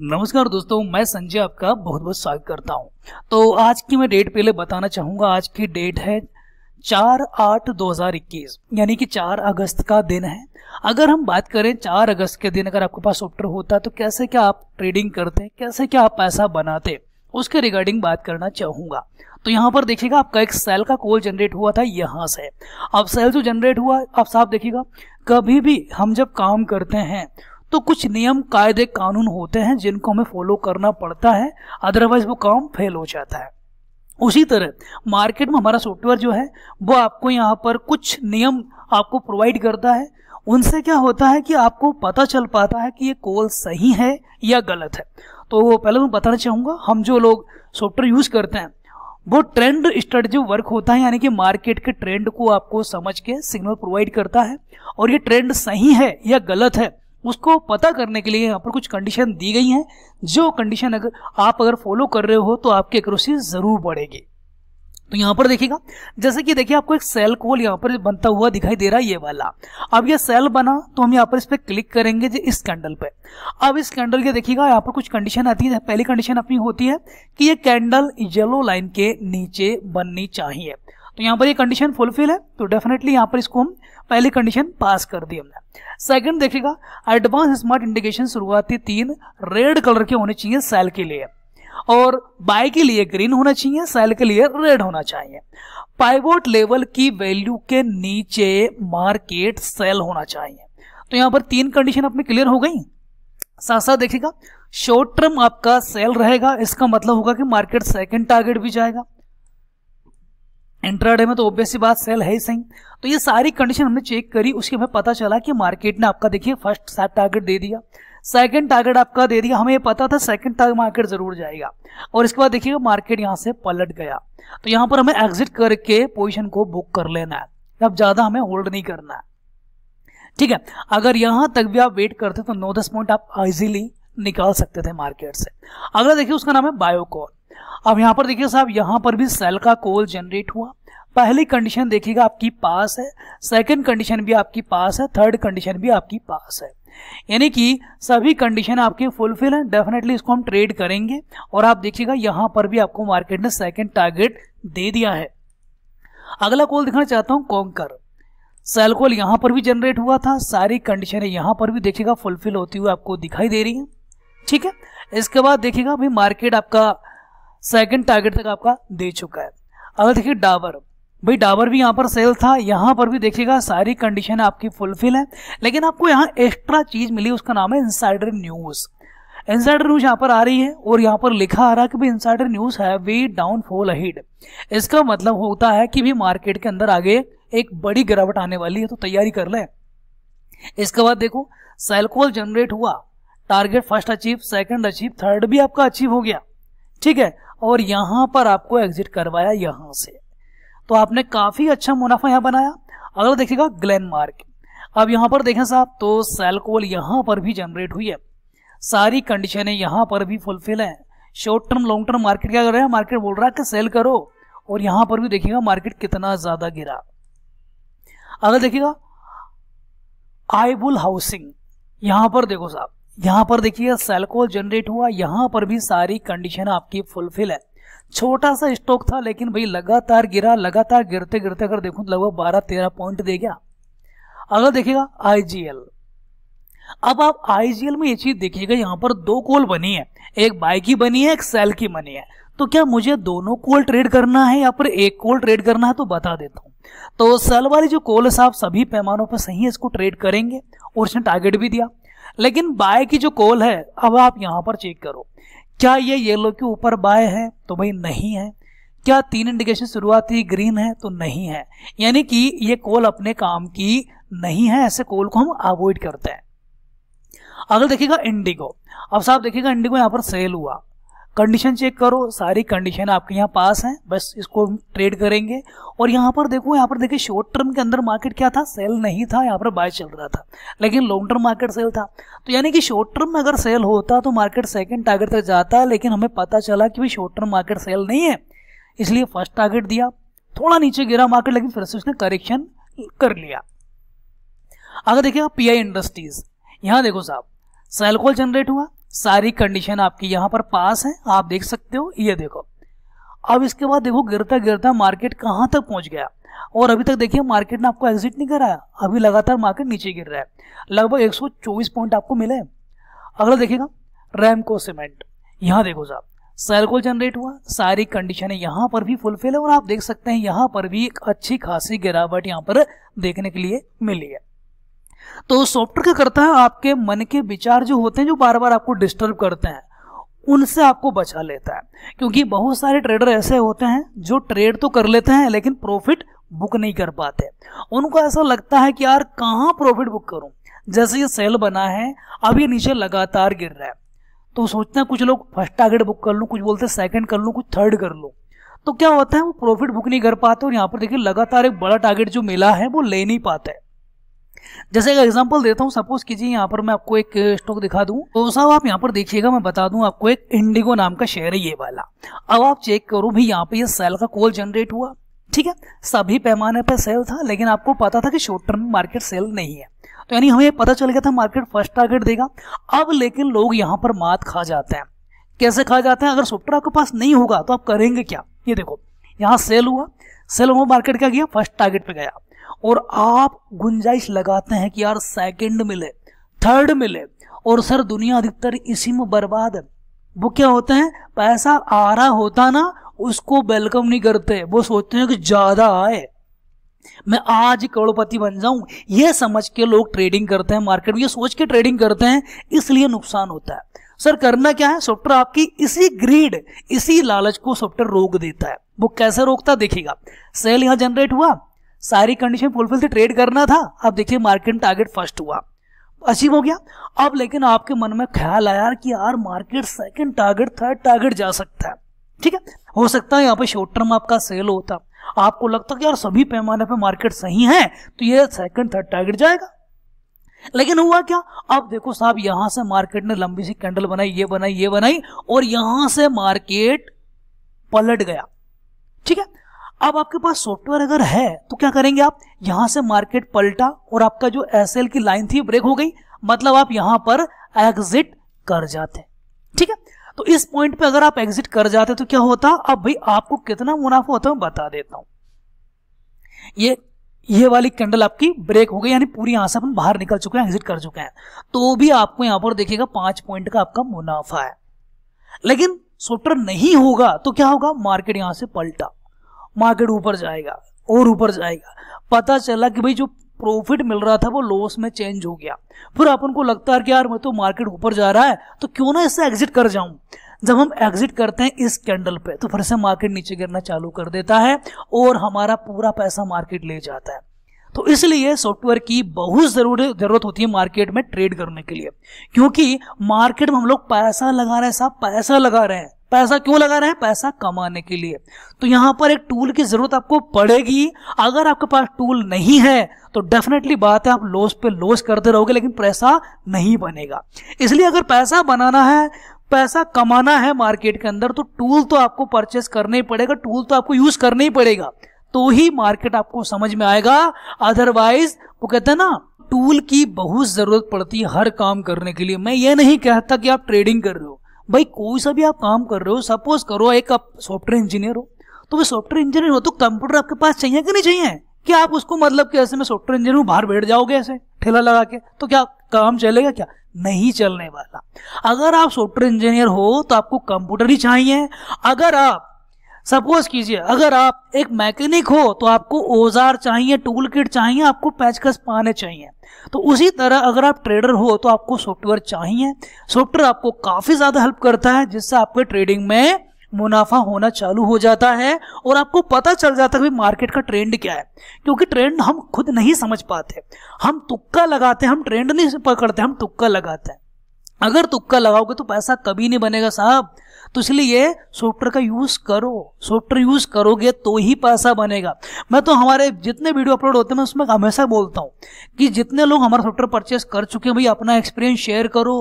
नमस्कार दोस्तों मैं संजय आपका बहुत बहुत स्वागत करता हूं तो आज की मैं डेट पहले बताना चाहूंगा आज की डेट है चार आठ दो हजार इक्कीस यानी कि चार अगस्त का दिन है अगर हम बात करें चार अगस्त के दिन अगर आपके पास सॉफ्टवेयर होता तो कैसे क्या आप ट्रेडिंग करते हैं कैसे क्या आप पैसा बनाते उसके रिगार्डिंग बात करना चाहूंगा तो यहाँ पर देखिएगा आपका एक सेल का कॉल जनरेट हुआ था यहाँ से अब सेल जो जनरेट हुआ आप साफ देखिएगा कभी भी हम जब काम करते हैं तो कुछ नियम कायदे कानून होते हैं जिनको हमें फॉलो करना पड़ता है अदरवाइज वो काम फेल हो जाता है उसी तरह मार्केट में हमारा सॉफ्टवेयर जो है वो आपको यहाँ पर कुछ नियम आपको प्रोवाइड करता है उनसे क्या होता है कि आपको पता चल पाता है कि ये कॉल सही है या गलत है तो पहले मैं बताना चाहूँगा हम जो लोग सॉफ्टवेयर यूज़ करते हैं वो ट्रेंड स्ट्रेटजी वर्क होता है यानी कि मार्केट के ट्रेंड को आपको समझ के सिग्नल प्रोवाइड करता है और ये ट्रेंड सही है या गलत है उसको पता करने के लिए यहाँ पर कुछ कंडीशन दी गई हैं जो कंडीशन अगर आप अगर फॉलो कर रहे हो तो आपकी एक्यूरेसी ज़रूर बढ़ेगी तो यहाँ पर देखिएगा जैसे कि देखिए आपको एक सेल कोल यहाँ पर बनता हुआ दिखाई दे रहा है ये वाला अब ये सेल बना तो हम यहाँ पर इस पर क्लिक करेंगे इस कैंडल पे अब इस कैंडल के देखिएगा यहाँ पर कुछ कंडीशन आती है पहली कंडीशन अपनी होती है कि ये कैंडल येलो लाइन के नीचे बननी चाहिए तो यहाँ पर ये कंडीशन फुलफिल है तो डेफिनेटली यहाँ पर इसको हम पहली कंडीशन पास कर दी हमने सेकंड देखिएगा एडवांस स्मार्ट इंडिकेशन शुरुआती तीन रेड कलर के होने चाहिए सेल के लिए और बाय के लिए ग्रीन होना चाहिए सेल के लिए रेड होना चाहिए पाइवोट लेवल की वैल्यू के नीचे मार्केट सेल होना चाहिए तो यहाँ पर तीन कंडीशन अपनी क्लियर हो गई साथ साथ देखिएगा शॉर्ट टर्म आपका सेल रहेगा इसका मतलब होगा कि मार्केट सेकंड टारगेट भी जाएगा इंट्राडे में तो ऑब्वियसली बात सेल है ही सही तो ये सारी कंडीशन हमने चेक करी उसके हमें पता चला कि मार्केट ने आपका देखिए फर्स्ट टारगेट दे दिया सेकंड टारगेट आपका दे दिया हमें पता था सेकंड टारगेट मार्केट जरूर जाएगा और इसके बाद देखिएगा मार्केट यहाँ से पलट गया तो यहाँ पर हमें एग्जिट करके पोजिशन को बुक कर लेना है अब ज़्यादा हमें होल्ड नहीं करना है ठीक है अगर यहाँ तक भी आप वेट करते तो नौ दस पॉइंट आप इजिली निकाल सकते थे मार्केट से अगला देखिए उसका नाम है बायोकॉन अब यहाँ पर देखिए साहब यहाँ पर भी सेल का कोल जनरेट हुआ पहली कंडीशन देखिएगा आपकी पास है सेकंड कंडीशन भी आपकी पास है थर्ड कंडीशन भी आपकी पास है यानी कि सभी कंडीशन आपके फुलफिल हैं डेफिनेटली इसको हम ट्रेड करेंगे और आप देखिएगा यहाँ पर भी आपको मार्केट ने सेकंड टारगेट दे दिया है अगला कॉल दिखाना चाहता हूँ कॉन्कर सेल कॉल यहाँ पर भी जनरेट हुआ था सारी कंडीशन यहाँ पर भी देखिएगा फुलफिल होती हुई आपको दिखाई दे रही है ठीक है इसके बाद देखिएगा अभी मार्केट आपका सेकंड टारगेट तक आपका दे चुका है अगर देखिए डाबर भाई डाबर भी यहाँ पर सेल था यहाँ पर भी देखिएगा सारी कंडीशन आपकी फुलफिल है लेकिन आपको यहाँ एक्स्ट्रा चीज मिली उसका नाम है इंसाइडर न्यूज़ इंसाइडर न्यूज यहाँ पर आ रही है और यहाँ पर लिखा आ रहा है कि इंसाइडर न्यूज है डाउनफॉल अहिड इसका मतलब होता है कि भी मार्केट के अंदर आगे एक बड़ी गिरावट आने वाली है तो तैयारी कर ले इसके बाद देखो सेलकोल जनरेट हुआ target first achieve second achieve third भी आपका अचीव हो गया ठीक है और यहां पर आपको एग्जिट करवाया यहां से तो आपने काफ़ी अच्छा मुनाफा यहां बनाया अगला देखिएगा ग्लैन मार्क अब यहां पर देखें साहब तो सेलकोल यहां पर भी जनरेट हुई है सारी कंडीशनें यहां पर भी फुलफिल हैं short term long term market क्या कर रहे हैं मार्केट बोल रहा है कि सेल करो और यहां पर भी देखिएगा मार्केट कितना ज़्यादा गिरा अगर देखिएगा आईबुल हाउसिंग यहां पर देखो साहब यहां पर देखिए सेल जनरेट हुआ यहां पर भी सारी कंडीशन आपकी फुलफिल है छोटा सा स्टॉक था लेकिन भाई लगातार गिरा लगातार गिरते गिरते अगर देखूं तो लगभग बारह तेरह पॉइंट दे गया अगर देखिएगा आईजीएल अब आप आईजीएल में ये चीज देखिएगा यहां पर दो कोल बनी है एक बाय की बनी है एक सेल की बनी है तो क्या मुझे दोनों कोल ट्रेड करना है या फिर एक कोल ट्रेड करना है तो बता देता हूं तो सेल वाले जो कोल साहब सभी पैमानों पर सही है इसको ट्रेड करेंगे और उसने टारगेट भी दिया लेकिन बाय की जो कॉल है अब आप यहां पर चेक करो क्या ये येलो के ऊपर बाय है तो भाई नहीं है क्या तीन इंडिकेशन शुरुआती ग्रीन है तो नहीं है यानी कि ये कॉल अपने काम की नहीं है ऐसे कॉल को हम अवॉइड करते हैं अगर देखिएगा इंडिगो अब साहब देखिएगा इंडिगो यहां पर सेल हुआ कंडीशन चेक करो सारी कंडीशन आपके यहाँ पास हैं बस इसको ट्रेड करेंगे और यहाँ पर देखो यहाँ पर देखिए शॉर्ट टर्म के अंदर मार्केट क्या था सेल नहीं था यहाँ पर बाय चल रहा था लेकिन लॉन्ग टर्म मार्केट सेल था तो यानी कि शॉर्ट टर्म में अगर सेल होता तो मार्केट सेकेंड टारगेट तक जाता लेकिन हमें पता चला कि भाई शॉर्ट टर्म मार्केट सेल नहीं है इसलिए फर्स्ट टारगेट दिया थोड़ा नीचे गिरा मार्केट लेकिन फिर से उसने करेक्शन कर लिया अगर देखिए पी इंडस्ट्रीज यहाँ देखो साहब सेल कॉल जनरेट हुआ सारी कंडीशन आपकी यहाँ पर पास है आप देख सकते हो ये देखो अब इसके बाद देखो गिरता गिरता मार्केट कहां तक पहुंच गया और अभी तक देखिए मार्केट ने आपको एग्जिट नहीं कराया अभी लगातार मार्केट नीचे गिर रहा है लगभग 124 पॉइंट आपको मिले अगला देखिएगा रैमको सीमेंट यहाँ देखो साहब सर्कुल जनरेट हुआ सारी कंडीशन यहाँ पर भी फुलफिल है और आप देख सकते हैं यहाँ पर भी एक अच्छी खासी गिरावट यहाँ पर देखने के लिए मिली है तो सॉफ्टवेयर क्या करता है आपके मन के विचार जो होते हैं जो बार बार आपको डिस्टर्ब करते हैं उनसे आपको बचा लेता है क्योंकि बहुत सारे ट्रेडर ऐसे होते हैं जो ट्रेड तो कर लेते हैं लेकिन प्रॉफिट बुक नहीं कर पाते उनको ऐसा लगता है कि यार कहाँ प्रॉफिट बुक करूं जैसे ये सेल बना है अब ये नीचे लगातार गिर रहा है तो सोचते हैं कुछ लोग फर्स्ट टारगेट बुक कर लूँ कुछ बोलते हैं सेकेंड कर लूँ कुछ थर्ड कर लूँ तो क्या होता है वो प्रॉफिट बुक नहीं कर पाते और यहाँ पर देखिए लगातार एक बड़ा टारगेट जो मिला है वो ले नहीं पाते जैसे एक एग्जाम्पल देता हूँ सपोज कीजिए यहाँ पर मैं आपको एक स्टॉक दिखा दूँ तो साहब आप यहाँ पर देखिएगा मैं बता दूँ आपको एक इंडिगो नाम का शेयर है ये वाला अब आप चेक करो भी यहाँ पे ये सेल का कॉल जनरेट हुआ ठीक है सभी पैमाने पर सेल था लेकिन आपको पता था कि शॉर्ट टर्म मार्केट सेल नहीं है तो यानी हमें पता चल गया था मार्केट फर्स्ट टारगेट देगा अब लेकिन लोग यहाँ पर मात खा जाते हैं कैसे खा जाते हैं अगर सॉफ्टवेयर आपके पास नहीं होगा तो आप करेंगे क्या ये देखो यहाँ सेल हुआ सेल हुआ मार्केट क्या गया फर्स्ट टारगेट पे गया और आप गुंजाइश लगाते हैं कि यार सेकंड मिले थर्ड मिले और सर दुनिया अधिकतर इसी में बर्बाद है वो क्या होते हैं पैसा आ रहा होता ना उसको वेलकम नहीं करते वो सोचते हैं कि ज़्यादा आए मैं आज करोड़पति बन जाऊं ये समझ के लोग ट्रेडिंग करते हैं मार्केट में ये सोच के ट्रेडिंग करते हैं इसलिए नुकसान होता है सर करना क्या है सॉफ्टवेयर आपकी इसी ग्रीड इसी लालच को सॉफ्टवेयर रोक देता है वो कैसे रोकता देखिएगा सेल यहां जनरेट हुआ सारी कंडीशन फुलफिल से ट्रेड करना था अब देखिए मार्केट टारगेट फर्स्ट हुआ अचीव हो गया अब लेकिन आपके मन में ख्याल आया कि यार market second target third target जा सकता है ठीक है हो सकता है यहाँ पे शॉर्ट टर्म आपका सेल होता आपको लगता कि यार सभी पैमाने पे मार्केट सही है तो ये सेकंड थर्ड टारगेट जाएगा लेकिन हुआ क्या अब देखो साहब यहां से मार्केट ने लंबी सी कैंडल बनाई ये बनाई ये बनाई और यहां से मार्केट पलट गया अब आपके पास सॉफ्टवेयर अगर है तो क्या करेंगे आप यहां से मार्केट पलटा और आपका जो एस की लाइन थी ब्रेक हो गई मतलब आप यहां पर एग्जिट कर जाते ठीक है तो इस पॉइंट पे अगर आप एग्जिट कर जाते तो क्या होता अब भाई आपको कितना मुनाफा होता है मैं बता देता हूं ये ये वाली कैंडल आपकी ब्रेक हो गई यानी पूरी यहां से अपन बाहर निकल चुके हैं एग्जिट कर चुके हैं तो भी आपको यहां पर देखिएगा पांच पॉइंट का आपका मुनाफा है लेकिन सॉफ्टवेयर नहीं होगा तो क्या होगा मार्केट यहां से पलटा मार्केट ऊपर जाएगा और ऊपर जाएगा पता चला कि भाई जो प्रॉफिट मिल रहा था वो लॉस में चेंज हो गया फिर अपन को लगता है कि यार मैं तो मार्केट ऊपर जा रहा है तो क्यों ना इससे एग्जिट कर जाऊं जब हम एग्जिट करते हैं इस कैंडल पे तो फिर से मार्केट नीचे गिरना चालू कर देता है और हमारा पूरा पैसा मार्केट ले जाता है तो इसलिए सॉफ्टवेयर की बहुत जरूरी जरूरत होती है मार्केट में ट्रेड करने के लिए क्योंकि मार्केट में हम लोग पैसा लगा रहे हैं साहब पैसा लगा रहे हैं पैसा क्यों लगा रहे हैं पैसा कमाने के लिए तो यहां पर एक टूल की ज़रूरत आपको पड़ेगी अगर आपके पास टूल नहीं है तो डेफिनेटली बात है आप लॉस पे लॉस करते रहोगे लेकिन पैसा नहीं बनेगा इसलिए अगर पैसा बनाना है पैसा कमाना है मार्केट के अंदर तो टूल तो आपको परचेस करना ही पड़ेगा टूल तो आपको यूज करना ही पड़ेगा तो ही मार्केट आपको समझ में आएगा अदरवाइज वो कहते हैं ना टूल की बहुत जरूरत पड़ती है हर काम करने के लिए मैं ये नहीं कहता कि आप ट्रेडिंग कर रहे हो भाई कोई सा भी आप काम कर रहे हो सपोज करो एक आप सॉफ्टवेयर इंजीनियर हो तो वो सॉफ्टवेयर इंजीनियर हो तो कंप्यूटर आपके पास चाहिए कि नहीं चाहिए कि आप उसको मतलब कि ऐसे में सॉफ्टवेयर इंजीनियर हूँ बाहर बैठ जाओगे ऐसे ठेला लगा के तो क्या काम चलेगा क्या नहीं चलने वाला अगर आप सॉफ्टवेयर इंजीनियर हो तो आपको कंप्यूटर ही चाहिए अगर आप सपोज कीजिए अगर आप एक मैकेनिक हो तो आपको औजार चाहिए टूल किट चाहिए आपको पैचकस पाने चाहिए तो उसी तरह अगर आप ट्रेडर हो तो आपको सॉफ्टवेयर चाहिए सॉफ्टवेयर आपको काफ़ी ज़्यादा हेल्प करता है जिससे आपके ट्रेडिंग में मुनाफा होना चालू हो जाता है और आपको पता चल जाता है मार्केट का ट्रेंड क्या है क्योंकि ट्रेंड हम खुद नहीं समझ पाते हम तुक्का लगाते हैं हम ट्रेंड नहीं पकड़ते हम तुक्का लगाते हैं अगर तुक्का लगाओगे तो पैसा कभी नहीं बनेगा साहब तो इसलिए सॉफ्टवेयर का यूज़ करो सॉफ्टवेयर यूज़ करोगे तो ही पैसा बनेगा मैं तो हमारे जितने वीडियो अपलोड होते हैं मैं उसमें हमेशा बोलता हूँ कि जितने लोग हमारा सॉफ्टवेयर परचेस कर चुके हैं भाई अपना एक्सपीरियंस शेयर करो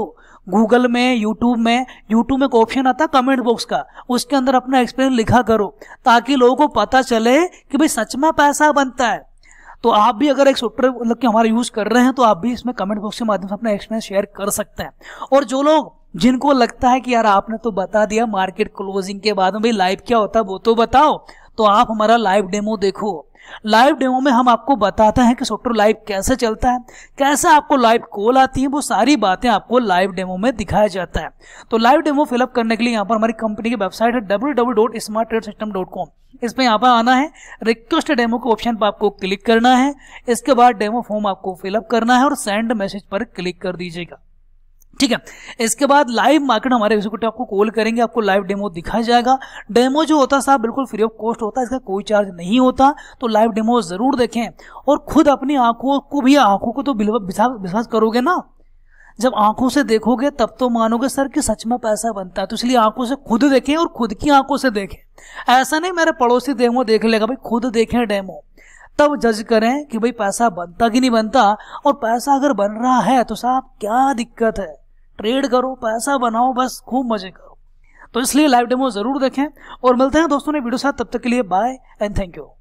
गूगल में यूट्यूब में यूट्यूब में एक ऑप्शन आता है कमेंट बॉक्स का उसके अंदर अपना एक्सपीरियंस लिखा करो ताकि लोगों को पता चले कि भाई सच में पैसा बनता है तो आप भी अगर एक सॉफ्टवेयर मतलब कि हमारा यूज़ कर रहे हैं तो आप भी इसमें कमेंट बॉक्स के माध्यम से अपना एक्सपीरियंस शेयर कर सकते हैं और जो लोग जिनको लगता है कि यार आपने तो बता दिया मार्केट क्लोजिंग के बाद में भाई लाइव क्या होता है वो तो बताओ तो आप हमारा लाइव डेमो देखो लाइव डेमो में हम आपको बताते हैं कि सॉफ्टवेयर लाइव कैसे चलता है कैसे आपको लाइव कॉल आती है वो सारी बातें आपको लाइव डेमो में दिखाया जाता है तो लाइव डेमो फिलअप करने के लिए यहाँ पर हमारी कंपनी की वेबसाइट है W W dot dot smart trade system com इस पर यहाँ पर आना है रिक्वेस्ट डेमो के ऑप्शन पर आपको क्लिक करना है इसके बाद डेमो फॉर्म आपको फिलअप करना है और सेंड मैसेज पर क्लिक कर दीजिएगा ठीक है इसके बाद लाइव मार्केट हमारे एग्जीक्यूटिव आपको कॉल करेंगे आपको लाइव डेमो दिखाया जाएगा डेमो जो होता है साहब बिल्कुल फ्री ऑफ कॉस्ट होता है इसका कोई चार्ज नहीं होता तो लाइव डेमो जरूर देखें और खुद अपनी आंखों को भी आंखों को तो विश्वास करोगे ना जब आंखों से देखोगे तब तो मानोगे सर कि सच में पैसा बनता है तो इसलिए आंखों से खुद देखें और खुद की आंखों से देखें ऐसा नहीं मेरे पड़ोसी डेमो देख लेगा भाई खुद देखें डेमो तब जज करें कि भाई पैसा बनता कि नहीं बनता और पैसा अगर बन रहा है तो साहब क्या दिक्कत है ट्रेड करो पैसा बनाओ बस खूब मजे करो तो इसलिए लाइव डेमो जरूर देखें और मिलते हैं दोस्तों ने वीडियो साथ तब तक के लिए बाय एंड थैंक यू